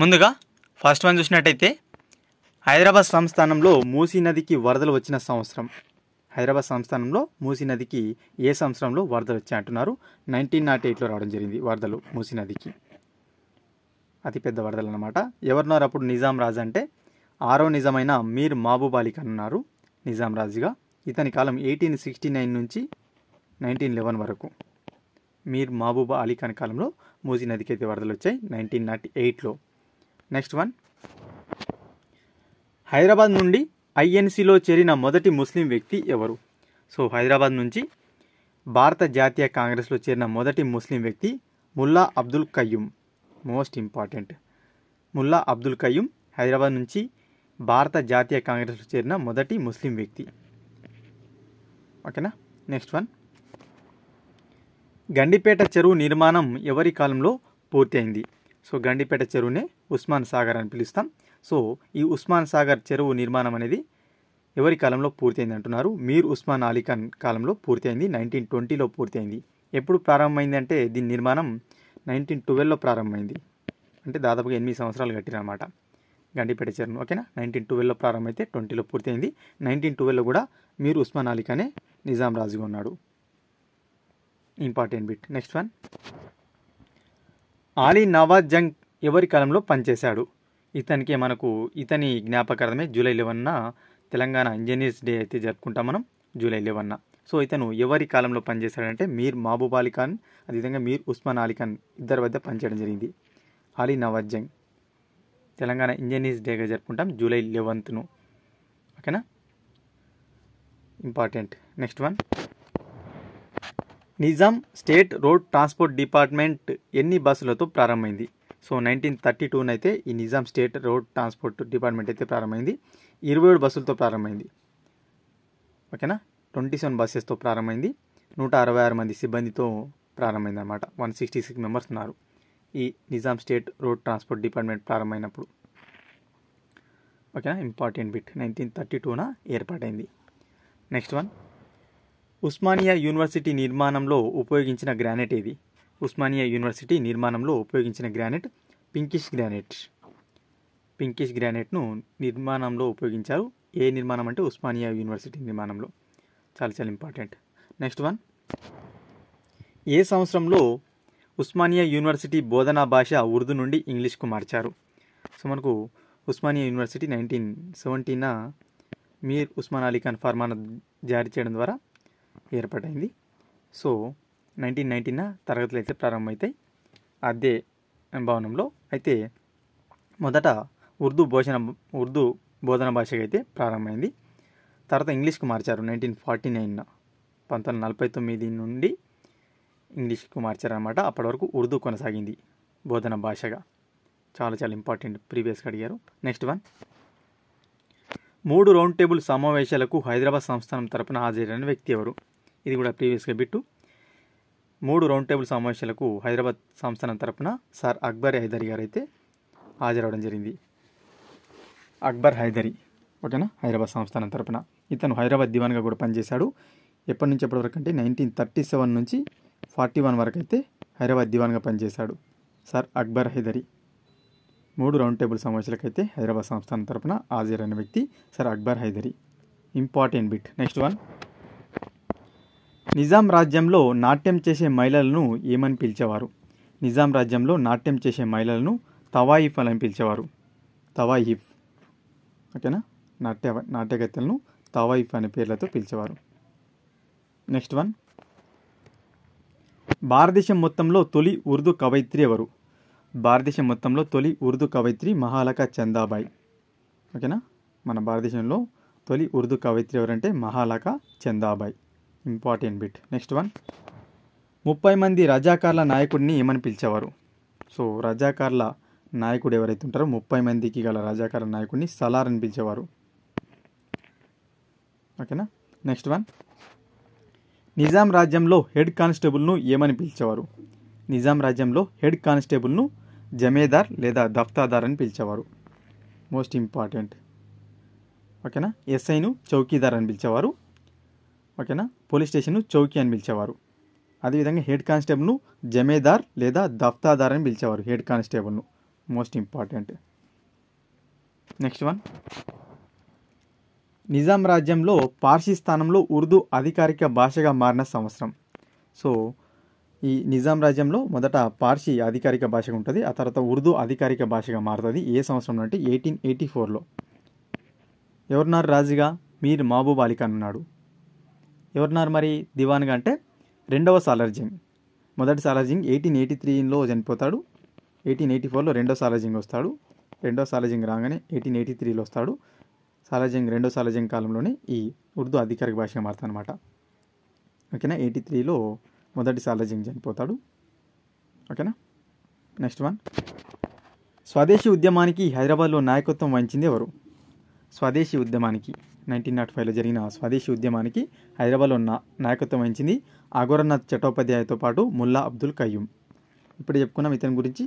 ముందుగా first one చూసినట్టయితే హైదరాబాద్ సంస్థానంలో మూసీ నదికి వరదలు వచ్చిన సంవత్సరం హైదరాబాద్ సంస్థానంలో మూసీ నదికి ఏ సంవత్సరంలో వరదలు వచ్చాయి అంటున్నారు నైన్టీన్ నాట్ ఎయిట్లో రావడం జరిగింది వరదలు మూసీ నదికి అతిపెద్ద వరదలు అనమాట ఎవరున్నారు అప్పుడు నిజాం రాజు అంటే ఆరో నిజమైన మీర్ మాబూబ్ అలీ ఖాన్ ఉన్నారు నిజాం రాజుగా ఇతని కాలం ఎయిటీన్ సిక్స్టీ నైన్ నుంచి నైన్టీన్ లెవెన్ వరకు మీర్ మహబూబ్ అలీ ఖాన్ కాలంలో మూసీ నదికి అయితే వరదలు వచ్చాయి నైన్టీన్ నాట్ ఎయిట్లో నెక్స్ట్ వన్ హైదరాబాద్ నుండి ఐఎన్సీలో చేరిన మొదటి ముస్లిం వ్యక్తి ఎవరు సో హైదరాబాద్ నుంచి భారత జాతీయ కాంగ్రెస్లో చేరిన మొదటి ముస్లిం వ్యక్తి ముల్లా అబ్దుల్ కయ్యూం మోస్ట్ ఇంపార్టెంట్ ముల్లా అబ్దుల్ కయ్యూం హైదరాబాద్ నుంచి భారత జాతీయ కాంగ్రెస్లో చేరిన మొదటి ముస్లిం వ్యక్తి ఓకేనా నెక్స్ట్ వన్ గండిపేట చెరువు నిర్మాణం ఎవరి కాలంలో పూర్తయింది సో గండిపేట చెరువునే ఉస్మాన్ సాగర్ అని పిలుస్తాం సో ఈ ఉస్మాన్ సాగర్ చెరువు నిర్మాణం అనేది ఎవరి కాలంలో పూర్తయింది అంటున్నారు మీర్ ఉస్మాన్ అలీఖాన్ కాలంలో పూర్తయింది నైన్టీన్ ట్వంటీలో పూర్తయింది ఎప్పుడు ప్రారంభమైంది అంటే దీని నిర్మాణం నైన్టీన్ ట్వెల్వ్లో ప్రారంభమైంది అంటే దాదాపుగా ఎనిమిది సంవత్సరాలు కట్టిరనమాట గండిపేట చెరువు ఓకేనా నైన్టీన్ ట్వెల్వ్లో ప్రారంభమైతే ట్వంటీలో పూర్తయింది నైన్టీన్ ట్వెల్వ్లో కూడా మీర్ ఉస్మాన్ అలీఖానే నిజాం రాజుగా ఉన్నాడు important bit next one Ali Nawaz Jung ఎవరి కాలంలో పనిచేశాడు ఇతనికి మనకు ఇతని జ్ఞాపకార్థమే జూలై లెవెన్న తెలంగాణ ఇంజనీర్స్ డే అయితే జరుపుకుంటాం మనం జూలై లెవెన్న సో ఇతను ఎవరి కాలంలో పనిచేశాడంటే మీర్ మహబూబ్ అలీ ఖాన్ అదేవిధంగా మీర్ ఉస్మాన్ అలీ ఖాన్ ఇద్దరి వద్ద పనిచేయడం జరిగింది అలీ నవాజ్జంగ్ తెలంగాణ ఇంజనీర్స్ డేగా జరుపుకుంటాం జూలై లెవెన్త్ను ఓకేనా important next one Nizam state road transport department ఎన్ని బస్సులతో ప్రారంభమైంది సో నైన్టీన్ థర్టీ టూన అయితే ఈ Nizam state road transport department అయితే ప్రారంభమైంది ఇరవై ఏడు బస్సులతో ప్రారంభమైంది ఓకేనా ట్వంటీ సెవెన్ బస్సెస్తో ప్రారంభమైంది నూట అరవై ఆరు మంది సిబ్బందితో ప్రారంభమైంది అనమాట వన్ సిక్స్టీ సిక్స్ మెంబర్స్ ఉన్నారు ఈ Nizam state road transport department ప్రారంభమైనప్పుడు ఓకేనా ఇంపార్టెంట్ బిట్ నైన్టీన్ థర్టీ టూన ఏర్పాటైంది నెక్స్ట్ వన్ ఉస్మానియా యూనివర్సిటీ నిర్మాణంలో ఉపయోగించిన గ్రానైట్ ఏది ఉస్మానియా యూనివర్సిటీ నిర్మాణంలో ఉపయోగించిన గ్రానైట్ పింకిష్ గ్రానైట్ పింకిష్ గ్రానైట్ను నిర్మాణంలో ఉపయోగించారు ఏ నిర్మాణం అంటే ఉస్మానియా యూనివర్సిటీ నిర్మాణంలో చాలా చాలా ఇంపార్టెంట్ నెక్స్ట్ వన్ ఏ సంవత్సరంలో ఉస్మానియా యూనివర్సిటీ బోధనా భాష ఉర్దూ నుండి ఇంగ్లీష్కు మార్చారు సో మనకు ఉస్మానియా యూనివర్సిటీ నైన్టీన్ సెవెంటీన మీర్ ఉస్మాన్ అలీ ఖాన్ జారీ చేయడం ద్వారా ఏర్పడింది సో నైన్టీన్ నైన్టీన్ తరగతులు అయితే ప్రారంభమవుతాయి అదే భవనంలో అయితే మొదట ఉర్దూ భోజన ఉర్దూ బోధన భాషగా అయితే ప్రారంభమైంది తర్వాత ఇంగ్లీష్కు మార్చారు నైన్టీన్ ఫార్టీ నైన్ పంతొమ్మిది నలభై తొమ్మిది నుండి ఇంగ్లీష్కు మార్చారనమాట అప్పటి వరకు ఉర్దూ కొనసాగింది బోధన భాషగా చాలా చాలా ఇంపార్టెంట్ ప్రీవియస్గా అడిగారు నెక్స్ట్ వన్ మూడు రౌండ్ టేబుల్ సమావేశాలకు హైదరాబాద్ సంస్థానం తరపున హాజరైన వ్యక్తి ఎవరు ఇది కూడా ప్రీవియస్గా బిట్టు మూడు రౌండ్ టేబుల్ సమావేశాలకు హైదరాబాద్ సంస్థానం తరపున సార్ అక్బర్ హైదరి గారు అయితే హాజరవడం జరిగింది అక్బర్ హైదరి ఓకేనా హైదరాబాద్ సంస్థానం తరపున ఇతను హైదరాబాద్ దివాన్గా కూడా పనిచేశాడు ఎప్పటి నుంచి ఎప్పటి వరకు అంటే నైన్టీన్ థర్టీ సెవెన్ నుంచి ఫార్టీ వన్ వరకు అయితే హైదరాబాద్ దివాన్గా పనిచేశాడు సార్ అక్బర్ హైదరి మూడు రౌండ్ టేబుల్ సమావేశాలకైతే హైదరాబాద్ సంస్థానం తరపున హాజరైన వ్యక్తి sir Akbar Hydari important bit next one Nizam రాజ్యంలో నాట్యం చేసే మహిళలను ఏమని పిలిచేవారు నిజాం రాజ్యంలో నాట్యం చేసే మహిళలను తవాయిఫ్ అని పిలిచేవారు తవాయిఫ్ ఓకేనా నాట్య నాట్యగత్తెలను తవాయిఫ్ అనే పేర్లతో పిలిచేవారు నెక్స్ట్ వన్ భారతదేశం మొత్తంలో తొలి ఉర్దూ కవయిత్రి ఎవరు భారతదేశం మొత్తంలో తొలి ఉర్దూ కవయిత్రి మహాలక చందాబాయ్ ఓకేనా మన భారతదేశంలో తొలి ఉర్దూ కవయిత్రి ఎవరంటే Mahalaqa Chanda Bai important bit next one ముప్పై మంది రజాకార్ల నాయకుడిని ఏమని పిలిచేవారు సో రజాకార్ల నాయకుడు ఎవరైతే ఉంటారో ముప్పై మందికి గల రజాకార్ల నాయకుడిని సలార్ అని పిలిచేవారు ఓకేనా నెక్స్ట్ వన్ నిజాం రాజ్యంలో హెడ్ కానిస్టేబుల్ను ఏమని పిలిచేవారు నిజాం రాజ్యంలో హెడ్ కానిస్టేబుల్ను జమేదార్ లేదా దఫ్తాదార్ అని పిలిచేవారు మోస్ట్ ఇంపార్టెంట్ ఓకేనా ఎస్ఐను చౌకీదార్ అని పిలిచేవారు ఓకేనా పోలీస్ స్టేషన్ను చౌకీ అని పిలిచేవారు అదేవిధంగా హెడ్ కానిస్టేబుల్ను జమేదార్ లేదా దఫ్తాదార్ అని పిలిచేవారు హెడ్ కానిస్టేబుల్ను most important next one Nizam రాజ్యంలో పార్సీ స్థానంలో ఉర్దూ అధికారిక భాషగా మారిన సంవత్సరం సో ఈ నిజాం రాజ్యంలో మొదట పార్సీ అధికారిక భాషగా ఉంటుంది ఆ తర్వాత ఉర్దూ అధికారిక భాషగా మారుతుంది ఏ సంవత్సరం అంటే ఎయిటీన్ ఎయిటీ ఫోర్లో ఎవరున్నారు రాజుగా మీర్ మహబూబ్ అలీఖాన్ ఉన్నాడు ఎవరున్నారు మరి దివాన్గా అంటే రెండవ సాలర్జింగ్ మొదటి సాలర్జింగ్ ఎయిటీన్ ఎయిటీ త్రీలో చనిపోతాడు ఎయిటీన్ ఎయిటీ ఫోర్లో రెండో సాలర్జింగ్ వస్తాడు రెండో సాలజింగ్ రాగానే ఎయిటీన్ ఎయిటీ త్రీలో వస్తాడు సాలర్జింగ్ రెండో సాలార్జింగ్ కాలంలోనే ఈ ఉర్దూ అధికారిక భాషగా మారుతానమాట ఓకేనా ఎయిటీ త్రీలో మొదటి సాలర్జింగ్ చనిపోతాడు ఓకేనా నెక్స్ట్ వన్ స్వదేశీ ఉద్యమానికి హైదరాబాద్లో నాయకత్వం వహించింది ఎవరు స్వదేశీ ఉద్యమానికి నైన్టీన్ నాట్ ఫైవ్లో జరిగిన స్వదేశీ ఉద్యమానికి హైదరాబాద్లో ఉన్న నాయకత్వం వహించింది అఘోరనాథ్ చట్టోపాధ్యాయతో పాటు ముల్లా అబ్దుల్ కయ్యూమ్ ఇప్పుడు చెప్పుకున్నాం ఇతని గురించి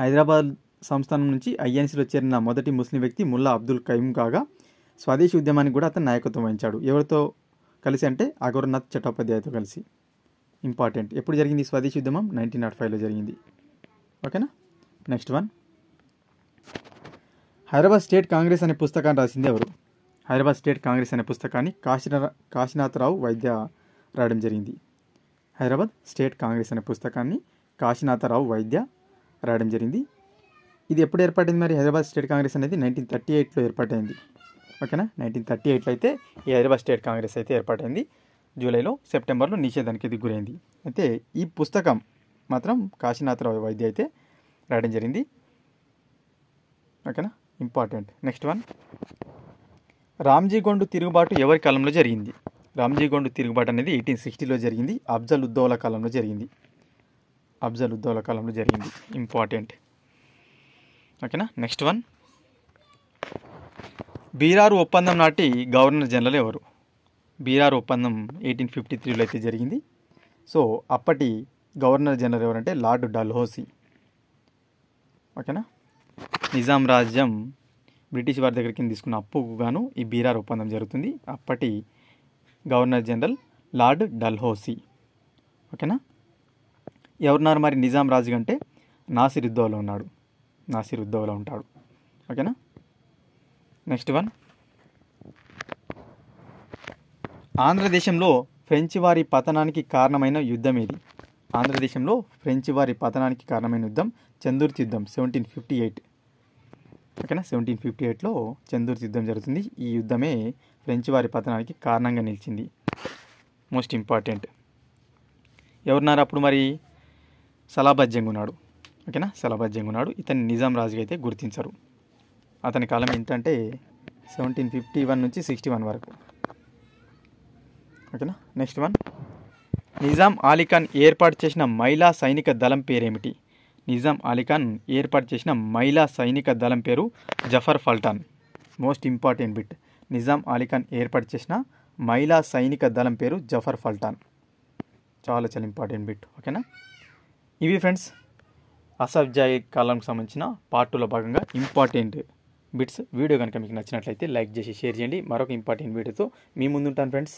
హైదరాబాద్ సంస్థానం నుంచి ఐఎన్సీలో చేరిన మొదటి ముస్లిం వ్యక్తి ముల్లా అబ్దుల్ కయ్యూమ్ కాగా స్వదేశీ ఉద్యమానికి కూడా అతను నాయకత్వం వహించాడు ఎవరితో కలిసి అంటే అఘోరనాథ్ చట్టోపాధ్యాయతో కలిసి ఇంపార్టెంట్ ఎప్పుడు జరిగింది స్వదేశీ ఉద్యమం నైన్టీన్ నాట్ ఫైవ్లో జరిగింది ఓకేనా next one Hyderabad state Congress అనే పుస్తకాన్ని రాసింది ఎవరు హైదరాబాద్ స్టేట్ కాంగ్రెస్ అనే పుస్తకాన్ని కాశీనా కాశీనాథరావు వైద్య రాయడం జరిగింది హైదరాబాద్ స్టేట్ కాంగ్రెస్ అనే పుస్తకాన్ని కాశీనాథరావు వైద్య రాయడం జరిగింది ఇది ఎప్పుడు ఏర్పడింది మరి హైదరాబాద్ స్టేట్ కాంగ్రెస్ అనేది నైన్టీన్ థర్టీ ఎయిట్లో ఏర్పాటైంది ఓకేనా నైన్టీన్ థర్టీ ఎయిట్లో అయితే ఈ హైదరాబాద్ స్టేట్ కాంగ్రెస్ అయితే ఏర్పాటైంది జూలైలో సెప్టెంబర్లో నిషేధానికి ఇది గురైంది అయితే ఈ పుస్తకం మాత్రం కాశీనాథరావు వైద్య అయితే రాయడం జరిగింది ఓకేనా ఇంపార్టెంట్ నెక్స్ట్ వన్ రామ్జీగొండు తిరుగుబాటు ఎవరి కాలంలో జరిగింది రామ్జీగొండు తిరుగుబాటు అనేది ఎయిటీన్ సిక్స్టీలో జరిగింది అఫ్జల్ ఉద్దోల కాలంలో జరిగింది అఫ్జల్ ఉద్దోల కాలంలో జరిగింది ఇంపార్టెంట్ ఓకేనా నెక్స్ట్ వన్ బీరారు ఒప్పందం నాటి గవర్నర్ జనరల్ ఎవరు బీరారు ఒప్పందం ఎయిటీన్ ఫిఫ్టీ త్రీలో అయితే జరిగింది సో అప్పటి గవర్నర్ జనరల్ ఎవరంటే లార్డ్ డల్హోసి ఓకేనా నిజాం రాజ్యం బ్రిటిష్ వారి దగ్గర కింద తీసుకున్న అప్పుకు గాను ఈ బీరార్ ఒప్పందం జరుగుతుంది అప్పటి గవర్నర్ జనరల్ లార్డ్ డల్హోసీ ఓకేనా ఎవరున్నారు మరి నిజాం రాజు కంటే నాసిరుద్దోలో ఉన్నాడు నాసిరుద్దోలో ఉంటాడు ఓకేనా నెక్స్ట్ వన్ ఆంధ్రదేశంలో ఫ్రెంచ్ వారి పతనానికి కారణమైన యుద్ధం ఏది ఆంధ్రదేశంలో ఫ్రెంచ్ వారి పతనానికి కారణమైన యుద్ధం చందూర్తి యుద్ధం సెవెంటీన్ ఫిఫ్టీ ఎయిట్ ఓకేనా సెవెంటీన్ ఫిఫ్టీ ఎయిట్లో చందూర్ యుద్ధం జరుగుతుంది ఈ యుద్ధమే ఫ్రెంచ్ వారి పతనానికి కారణంగా నిలిచింది మోస్ట్ ఇంపార్టెంట్ ఎవరున్నారు అప్పుడు మరి సలాబజ్జంగ్ ఉన్నాడు ఓకేనా సలాబజ్జంగ్ ఉన్నాడు ఇతని నిజాం రాజుగా అయితే గుర్తించరు అతని కాలం ఏంటంటే సెవెంటీన్ ఫిఫ్టీ వన్ నుంచి సిక్స్టీ వన్ వరకు ఓకేనా నెక్స్ట్ వన్ నిజాం అలీఖాన్ ఏర్పాటు చేసిన మహిళా సైనిక దళం పేరేమిటి నిజాం అలీఖాన్ ఏర్పాటు చేసిన మహిళా సైనిక దళం పేరు Zafar Paltan most important bit Nizam Ali Khan ఏర్పాటు చేసిన మహిళా సైనిక దళం పేరు జఫర్ ఫల్టాన్ చాలా చాలా ఇంపార్టెంట్ బిట్ ఓకేనా ఇవి ఫ్రెండ్స్ అసబ్జాయి కాలంకి సంబంధించిన పార్ట్ టూలో భాగంగా ఇంపార్టెంట్ బిట్స్ వీడియో కనుక మీకు నచ్చినట్లయితే లైక్ చేసి షేర్ చేయండి మరొక ఇంపార్టెంట్ వీడియోతో మీ ముందుంటాను ఫ్రెండ్స్